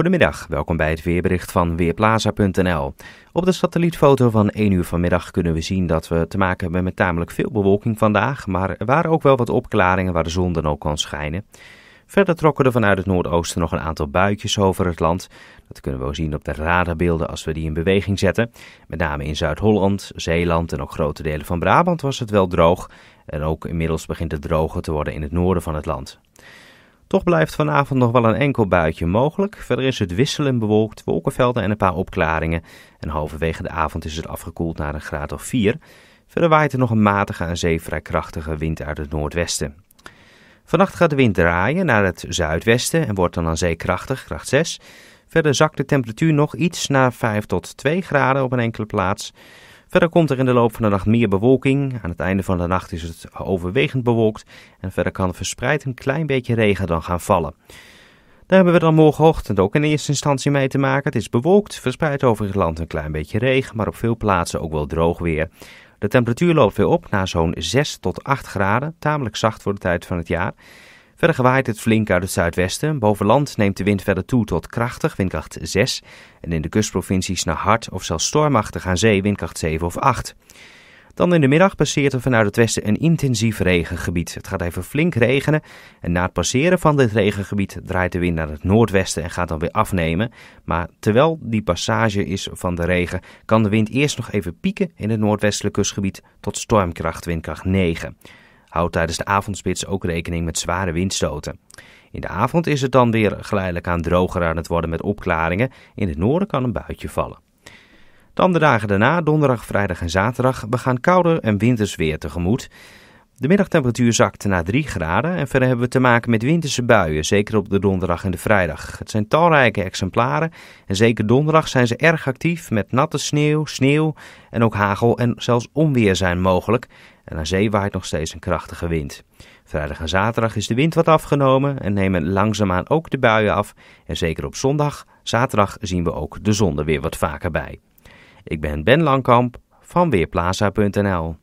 Goedemiddag, welkom bij het weerbericht van Weerplaza.nl. Op de satellietfoto van 1 uur vanmiddag kunnen we zien dat we te maken hebben met tamelijk veel bewolking vandaag, maar er waren ook wel wat opklaringen waar de zon dan ook kan schijnen. Verder trokken er vanuit het noordoosten nog een aantal buitjes over het land. Dat kunnen we ook zien op de radarbeelden als we die in beweging zetten. Met name in Zuid-Holland, Zeeland en ook grote delen van Brabant was het wel droog. En ook inmiddels begint het droger te worden in het noorden van het land. Toch blijft vanavond nog wel een enkel buitje mogelijk. Verder is het wisselend bewolkt, wolkenvelden en een paar opklaringen. En halverwege de avond is het afgekoeld naar een graad of 4. Verder waait er nog een matige en zee vrij krachtige wind uit het noordwesten. Vannacht gaat de wind draaien naar het zuidwesten en wordt dan aan zee krachtig, kracht 6. Verder zakt de temperatuur nog iets naar 5 tot 2 graden op een enkele plaats. Verder komt er in de loop van de nacht meer bewolking. Aan het einde van de nacht is het overwegend bewolkt. En verder kan verspreid een klein beetje regen dan gaan vallen. Daar hebben we dan morgenochtend ook in eerste instantie mee te maken. Het is bewolkt, verspreid over het land een klein beetje regen, maar op veel plaatsen ook wel droog weer. De temperatuur loopt weer op naar zo'n 6 tot 8 graden, tamelijk zacht voor de tijd van het jaar. Verder gewaait het flink uit het zuidwesten. Boven land neemt de wind verder toe tot krachtig, windkracht 6. En in de kustprovincies naar hard of zelfs stormachtig aan zee, windkracht 7 of 8. Dan in de middag passeert er vanuit het westen een intensief regengebied. Het gaat even flink regenen en na het passeren van dit regengebied draait de wind naar het noordwesten en gaat dan weer afnemen. Maar terwijl die passage is van de regen, kan de wind eerst nog even pieken in het noordwestelijk kustgebied tot stormkracht windkracht 9 houdt tijdens de avondspits ook rekening met zware windstoten. In de avond is het dan weer geleidelijk aan droger aan het worden met opklaringen. In het noorden kan een buitje vallen. Dan de dagen daarna, donderdag, vrijdag en zaterdag, we gaan kouder en winters weer tegemoet. De middagtemperatuur zakt naar 3 graden en verder hebben we te maken met winterse buien, zeker op de donderdag en de vrijdag. Het zijn talrijke exemplaren en zeker donderdag zijn ze erg actief met natte sneeuw, sneeuw en ook hagel en zelfs onweer zijn mogelijk. En aan zee waait nog steeds een krachtige wind. Vrijdag en zaterdag is de wind wat afgenomen en nemen langzaamaan ook de buien af. En zeker op zondag, zaterdag zien we ook de zon er weer wat vaker bij. Ik ben Ben Langkamp van Weerplaza.nl